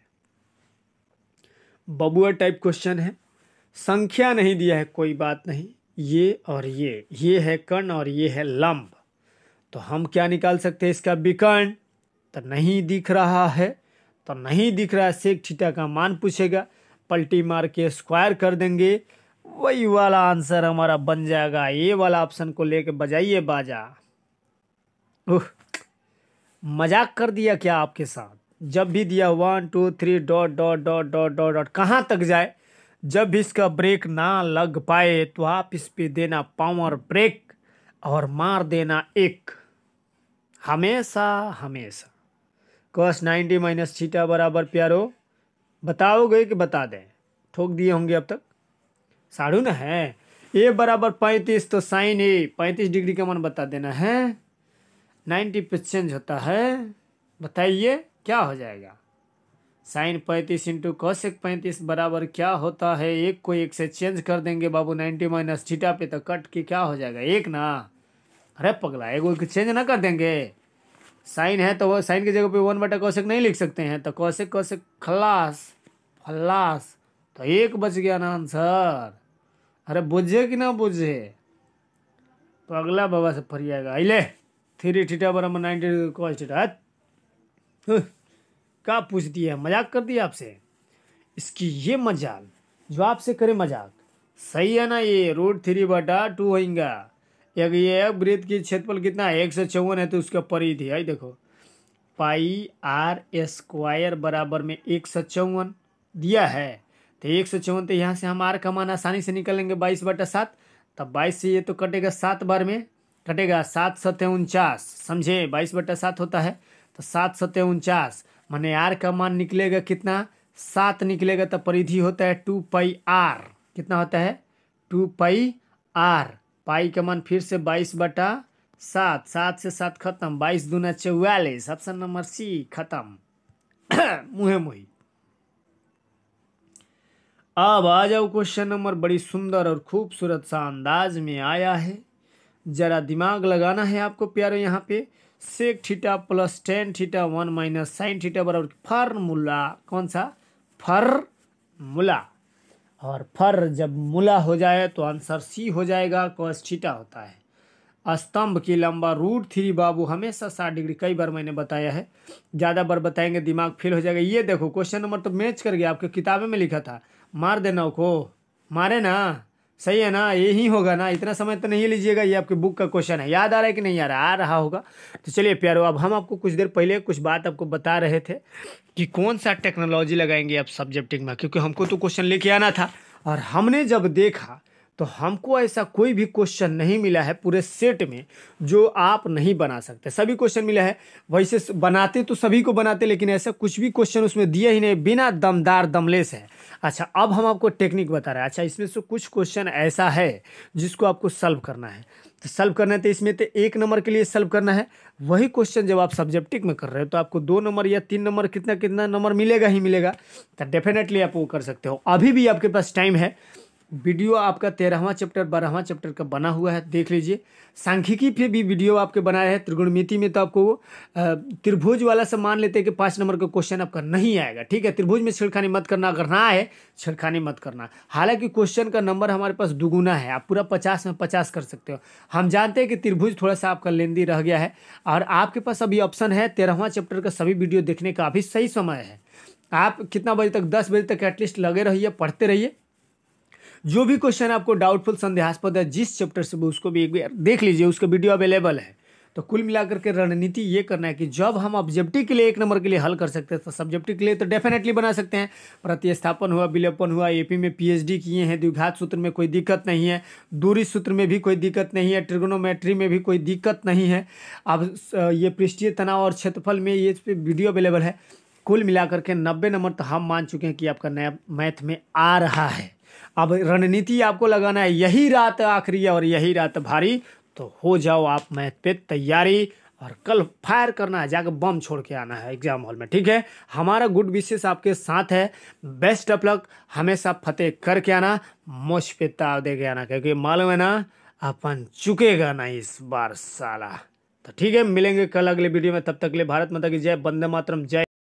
बबुआ टाइप क्वेश्चन है संख्या नहीं दिया है कोई बात नहीं ये और ये ये है कर्ण और ये है लंब तो हम क्या निकाल सकते हैं इसका विकर्ण तो नहीं दिख रहा है तो नहीं दिख रहा है सेक ठीटा का मान पूछेगा पलटी मार के स्क्वायर कर देंगे वही वाला आंसर हमारा बन जाएगा ये वाला ऑप्शन को लेके बजाइए बाजा ओह मजाक कर दिया क्या आपके साथ जब भी दिया one two three dot dot dot dot dot dot कहाँ तक जाए जब भी इसका ब्रेक ना लग पाए तो आप इस पर देना पावर ब्रेक और मार देना एक हमेशा हमेशा कॉस नाइन्टी माइनस छीटा बराबर प्यारो बताओगे कि बता दें ठोक दिए होंगे अब तक साढ़ू ना है ए बराबर पैंतीस तो साइन ए पैंतीस डिग्री का मन बता देना है नाइन्टी चेंज होता है बताइए क्या हो जाएगा साइन पैंतीस इंटू कॉस एक पैंतीस बराबर क्या होता है एक को एक से चेंज कर देंगे बाबू नाइन्टी माइनस थीटा पे तो कट के क्या हो जाएगा एक ना अरे पगला एक को चेंज ना कर देंगे साइन है तो वो साइन की जगह पे वन बटा कौशिक नहीं लिख सकते हैं तो कौशिक कौशिक खलास फल्लास तो एक बच गया ना आंसर अरे बुझे कि ना बुझे तो अगला बाबा से फरी आएगा अले थ्री थीटा बराबर नाइनटी कॉस है हम्म, क्या पूछ दिया मजाक कर दिया आपसे इसकी ये मजाक जो आपसे करे मजाक सही है ना ये रूट थ्री बटा टू होगा एक ये वृत्त की क्षेत्रफल कितना है एक सौ चौवन है तो उसका परी थी आई देखो पाई आर स्क्वायर बराबर में एक सौ चौवन दिया है तो एक सौ चौवन यहाँ से हम आर का मान आसानी से निकलेंगे बाईस बटा सात तब बाईस से ये तो कटेगा सात बार में कटेगा सात सत्य उनचास समझे बाईस बटा सात होता है तो सात सत्य उनचास मैंने आर का मान निकलेगा कितना सात निकलेगा तो परिधि होता है टू पाई आर कितना होता है टू पाई आर पाई का मान फिर से बाईस बटा सात सात से सात खत्म बाईस दूना चौवालीस ऑप्शन नंबर सी खत्म मुहे मुही अब आ जाओ क्वेश्चन नंबर बड़ी सुंदर और खूबसूरत सा अंदाज में आया है ज़रा दिमाग लगाना है आपको प्यारे यहाँ पे sec theta plus tan theta one minus sine theta बराबर फर्मूला कौन सा मुला और फर जब मूला हो जाए तो आंसर सी हो जाएगा कॉस थीटा होता है स्तंभ की लंबा रूट थ्री बाबू हमेशा साठ डिग्री कई बार मैंने बताया है ज़्यादा बार बताएंगे दिमाग फेल हो जाएगा ये देखो क्वेश्चन नंबर तो मैच कर गया आपके किताबें में लिखा था मार देना उसको मारे ना सही है ना यही होगा ना इतना समय तो नहीं लीजिएगा ये आपके बुक का क्वेश्चन है याद आ रहा है कि नहीं आ रहा आ रहा होगा तो चलिए प्यारो अब हम आपको कुछ देर पहले कुछ बात आपको बता रहे थे कि कौन सा टेक्नोलॉजी लगाएंगे आप सब्जेक्टिंग में क्योंकि हमको तो क्वेश्चन लेके आना था और हमने जब देखा तो हमको ऐसा कोई भी क्वेश्चन नहीं मिला है पूरे सेट में जो आप नहीं बना सकते सभी क्वेश्चन मिला है वैसे बनाते तो सभी को बनाते लेकिन ऐसा कुछ भी क्वेश्चन उसमें दिया ही नहीं बिना दमदार दमलेस है अच्छा अब हम आपको टेक्निक बता रहे हैं अच्छा इसमें से कुछ क्वेश्चन ऐसा है जिसको आपको सल्व करना है तो सल्व करना है तो इसमें तो एक नंबर के लिए सल्व करना है वही क्वेश्चन जब आप सब्जेक्टिव में कर रहे हो तो आपको दो नंबर या तीन नंबर कितना कितना नंबर मिलेगा ही मिलेगा तो डेफिनेटली आप वो कर सकते हो अभी भी आपके पास टाइम है वीडियो आपका तेरहवा चैप्टर बारहवा चैप्टर का बना हुआ है देख लीजिए सांख्यिकी पे भी वीडियो आपके बनाया है त्रिगुणमिति में तो आपको त्रिभुज वाला सब मान लेते हैं कि पाँच नंबर का क्वेश्चन आपका नहीं आएगा ठीक है त्रिभुज में छिड़खानी मत करना अगर ना आए छिड़खानी मत करना हालांकि क्वेश्चन का नंबर हमारे पास दुगुना है आप पूरा पचास में पचास कर सकते हो हम जानते हैं कि त्रिभुज थोड़ा सा आपका लेंदी रह गया है और आपके पास अभी ऑप्शन है तेरहवा चैप्टर का सभी वीडियो देखने का अभी सही समय है आप कितना बजे तक दस बजे तक एटलीस्ट लगे रहिए पढ़ते रहिए जो भी क्वेश्चन आपको डाउटफुल संदेहास्पद है जिस चैप्टर से उसको भी एक बार देख लीजिए उसका वीडियो अवेलेबल है तो कुल मिलाकर के रणनीति ये करना है कि जब हम ऑब्जेक्टिव के लिए एक नंबर के लिए हल कर सकते हैं तो सब्जेक्टिव के लिए तो डेफिनेटली बना सकते हैं प्रतिस्थापन हुआ विलोपन हुआ एपी में पीएचडी किए हैं द्विघात सूत्र में कोई दिक्कत नहीं है दूरी सूत्र में भी कोई दिक्कत नहीं है ट्रिगोनोमेट्री में भी कोई दिक्कत नहीं है अब ये पृष्ठीय तनाव और क्षेत्रफल में ये वीडियो अवेलेबल है कुल मिलाकर के नब्बे नंबर तो हम मान चुके हैं कि आपका नया मैथ में आ रहा है अब रणनीति आपको लगाना है यही रात आखिरी और यही रात भारी तो हो जाओ आप मैथ पे तैयारी और कल फायर करना है जाकर बम छोड़ के आना है एग्जाम हॉल में ठीक है हमारा गुड विशेष आपके साथ है बेस्ट ऑफ लक हमेशा फतेह करके आना मोश पे ताव दे के आना क्योंकि मालूम है ना अपन चुकेगा ना इस बार साला तो ठीक है मिलेंगे कल अगले वीडियो में तब तक ले भारत माता की जय बंदे मातरम जय